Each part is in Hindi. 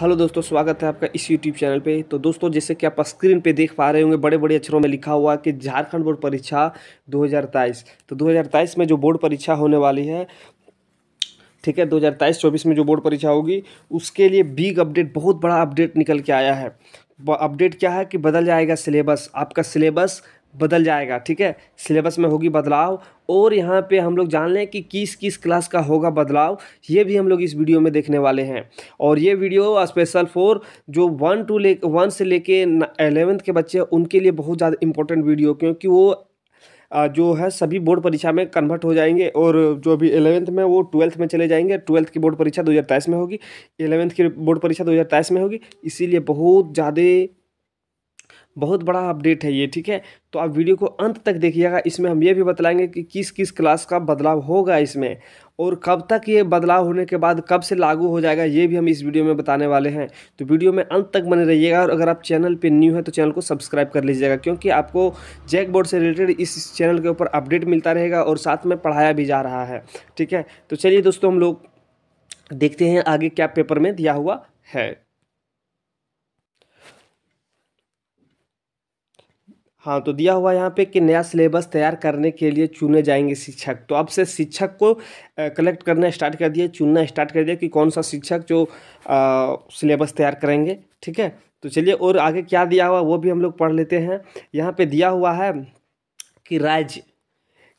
हेलो दोस्तों स्वागत है आपका इस यूट्यूब चैनल पे तो दोस्तों जैसे कि आप स्क्रीन पे देख पा रहे होंगे बड़े बड़े अक्षरों में लिखा हुआ कि झारखंड बोर्ड परीक्षा 2023 तो 2023 में जो बोर्ड परीक्षा होने वाली है ठीक है 2023-24 में जो बोर्ड परीक्षा होगी उसके लिए बिग अपडेट बहुत बड़ा अपडेट निकल के आया है अपडेट क्या है कि बदल जाएगा सिलेबस आपका सिलेबस बदल जाएगा ठीक है सिलेबस में होगी बदलाव और यहाँ पे हम लोग जान लें कि किस किस क्लास का होगा बदलाव ये भी हम लोग इस वीडियो में देखने वाले हैं और ये वीडियो स्पेशल फॉर जो वन टू ले वन से लेके एलेवेंथ के बच्चे हैं उनके लिए बहुत ज़्यादा इंपॉर्टेंट वीडियो क्योंकि वो जो है सभी बोर्ड परीक्षा में कन्वर्ट हो जाएंगे और जो अभी एलेवेंथ में वो ट्वेल्थ में चले जाएंगे ट्वेल्थ की बोर्ड परीक्षा दो में होगी एलेवेंथ की बोर्ड परीक्षा दो में होगी इसीलिए बहुत ज़्यादा बहुत बड़ा अपडेट है ये ठीक है तो आप वीडियो को अंत तक देखिएगा इसमें हम ये भी बतलाएंगे कि किस किस क्लास का बदलाव होगा इसमें और कब तक ये बदलाव होने के बाद कब से लागू हो जाएगा ये भी हम इस वीडियो में बताने वाले हैं तो वीडियो में अंत तक बने रहिएगा और अगर आप चैनल पे न्यू हैं तो चैनल को सब्सक्राइब कर लीजिएगा क्योंकि आपको जैक बोर्ड से रिलेटेड इस चैनल के ऊपर अपडेट मिलता रहेगा और साथ में पढ़ाया भी जा रहा है ठीक है तो चलिए दोस्तों हम लोग देखते हैं आगे क्या पेपर में दिया हुआ है हाँ तो दिया हुआ यहाँ पे कि नया सिलेबस तैयार करने के लिए चुने जाएंगे शिक्षक तो अब से शिक्षक को कलेक्ट करना स्टार्ट कर दिया चुनना स्टार्ट कर दिया कि कौन सा शिक्षक जो सिलेबस तैयार करेंगे ठीक है तो चलिए और आगे क्या दिया हुआ वो भी हम लोग पढ़ लेते हैं यहाँ पे दिया हुआ है कि राज्य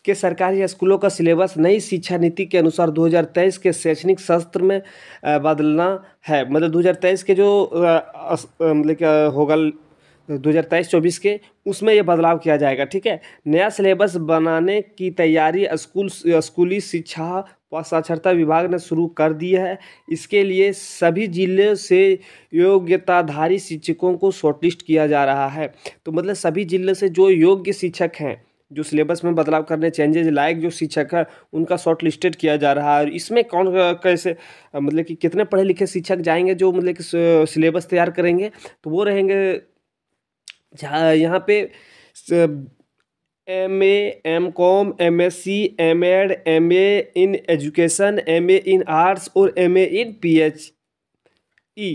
के सरकारी स्कूलों का सिलेबस नई शिक्षा नीति के अनुसार 2023 के शैक्षणिक शस्त्र में बदलना है मतलब 2023 के जो मतलब होगा दो हज़ार तेईस चौबीस के उसमें यह बदलाव किया जाएगा ठीक है नया सिलेबस बनाने की तैयारी स्कूल स्कूली शिक्षा व साक्षरता विभाग ने शुरू कर दी है इसके लिए सभी जिले से योग्यताधारी शिक्षकों को शॉर्टलिस्ट किया जा रहा है तो मतलब सभी जिले से जो योग्य शिक्षक हैं जो सिलेबस में बदलाव करने चेंजेज लायक जो शिक्षक है उनका शॉर्ट लिस्टेड किया जा रहा है और इसमें कौन कैसे मतलब कि कितने पढ़े लिखे शिक्षक जाएंगे जो मतलब कि सिलेबस तैयार करेंगे तो वो रहेंगे यहाँ पे M A M com M S C M ed M A in education M A in arts और M A in P H E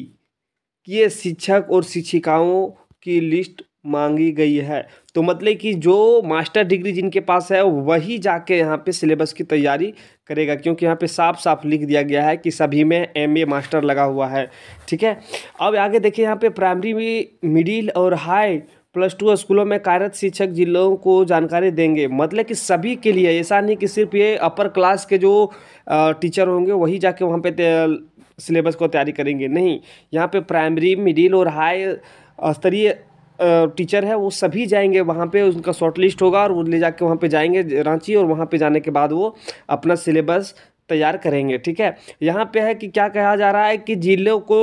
ये शिक्षक और शिक्षिकाओं की लिस्ट मांगी गई है तो मतलब कि जो मास्टर डिग्री जिनके पास है वही जाके यहाँ पे सिलेबस की तैयारी करेगा क्योंकि यहाँ पे साफ साफ लिख दिया गया है कि सभी में एमए मास्टर लगा हुआ है ठीक है अब आगे देखिए यहाँ पे प्राइमरी मिडिल और हाई प्लस टू स्कूलों में कार्यरत शिक्षक जिलों को जानकारी देंगे मतलब कि सभी के लिए ऐसा नहीं कि सिर्फ ये अपर क्लास के जो टीचर होंगे वही जाके वहाँ पर सिलेबस को तैयारी करेंगे नहीं यहाँ पर प्राइमरी मिडिल और हाई स्तरीय टीचर है वो सभी जाएंगे वहाँ पे उनका शॉर्ट लिस्ट होगा और वो ले जाके वहाँ पे जाएंगे रांची और वहाँ पे जाने के बाद वो अपना सिलेबस तैयार करेंगे ठीक है यहाँ पे है कि क्या कहा जा रहा है कि जिलों को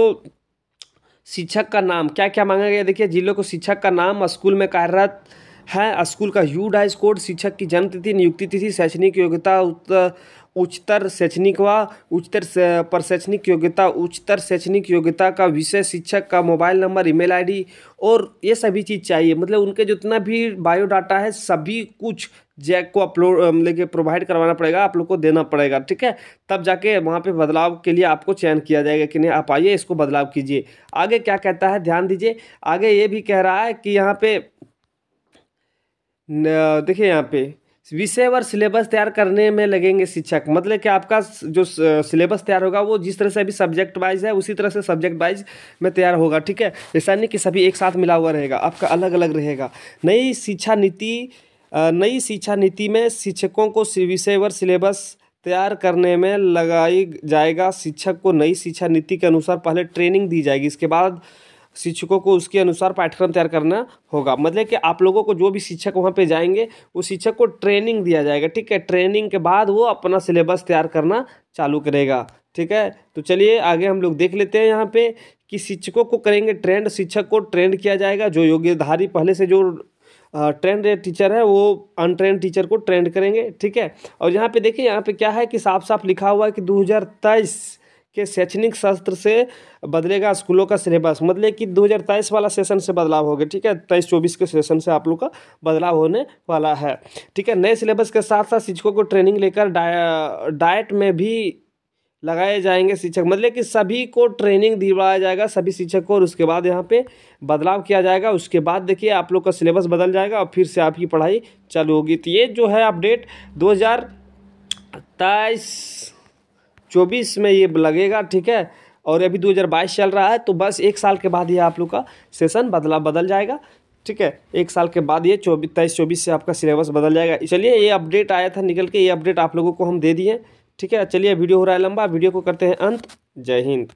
शिक्षक का नाम क्या क्या मांगा गया देखिए जिलों को शिक्षक का नाम स्कूल में कार्यरत है स्कूल का यू डाइस कोड शिक्षक की जन्म तिथि नियुक्ति तिथि शैक्षणिक योग्यता उच्चतर शैक्षणिक व उच्चतर पर शैक्षणिक योग्यता उच्चतर शैक्षणिक योग्यता का विषय शिक्षक का मोबाइल नंबर ईमेल आईडी और ये सभी चीज़ चाहिए मतलब उनके जितना भी बायोडाटा है सभी कुछ जैक को अपलोड लेके प्रोवाइड करवाना पड़ेगा आप लोग को देना पड़ेगा ठीक है तब जाके वहाँ पे बदलाव के लिए आपको चयन किया जाएगा कि नहीं आप आइए इसको बदलाव कीजिए आगे क्या कहता है ध्यान दीजिए आगे ये भी कह रहा है कि यहाँ पे देखिए यहाँ पे विषय और सिलेबस तैयार करने में लगेंगे शिक्षक मतलब कि आपका जो सिलेबस तैयार होगा वो जिस तरह से अभी सब्जेक्ट वाइज है उसी तरह से सब्जेक्ट वाइज में तैयार होगा ठीक है ऐसा नहीं कि सभी एक साथ मिला हुआ रहेगा आपका अलग अलग रहेगा नई शिक्षा नीति नई शिक्षा नीति में शिक्षकों को विषय और सिलेबस तैयार करने में लगाई जाएगा शिक्षक को नई शिक्षा नीति के अनुसार पहले ट्रेनिंग दी जाएगी इसके बाद शिक्षकों को उसके अनुसार पाठ्यक्रम तैयार करना होगा मतलब कि आप लोगों को जो भी शिक्षक वहाँ पे जाएंगे उस शिक्षक को ट्रेनिंग दिया जाएगा ठीक है ट्रेनिंग के बाद वो अपना सिलेबस तैयार करना चालू करेगा ठीक है तो चलिए आगे हम लोग देख लेते हैं यहाँ पे कि शिक्षकों को करेंगे ट्रेंड शिक्षक को ट्रेंड किया जाएगा जो योग्यधारी पहले से जो ट्रेंड टीचर है वो अनट्रेंड टीचर को ट्रेंड करेंगे ठीक है और यहाँ पे देखिए यहाँ पे क्या है कि साफ साफ लिखा हुआ है कि तेईस के शैक्षणिक शास्त्र से बदलेगा स्कूलों का सिलेबस मतलब कि दो हज़ार तेईस वाला सेशन से बदलाव हो गया ठीक है तेईस चौबीस के सेशन से आप लोग का बदलाव होने वाला है ठीक है नए सिलेबस के साथ साथ शिक्षकों को ट्रेनिंग लेकर डाइट में भी लगाए जाएंगे शिक्षक मतलब कि सभी को ट्रेनिंग दिलवाया जाएगा सभी शिक्षक को और उसके बाद यहाँ पे बदलाव किया जाएगा उसके बाद देखिए आप लोग का सिलेबस बदल जाएगा और फिर से आपकी पढ़ाई चालू होगी तो ये जो है अपडेट दो हज़ार तेईस चौबीस में ये लगेगा ठीक है और अभी 2022 चल रहा है तो बस एक साल के बाद ये आप लोग का सेशन बदला बदल जाएगा ठीक है एक साल के बाद ये चौबीस तेईस चौबीस से आपका सिलेबस बदल जाएगा चलिए ये अपडेट आया था निकल के ये अपडेट आप लोगों को हम दे दिए ठीक है चलिए वीडियो हो रहा है लंबा वीडियो को करते हैं अंत जय हिंद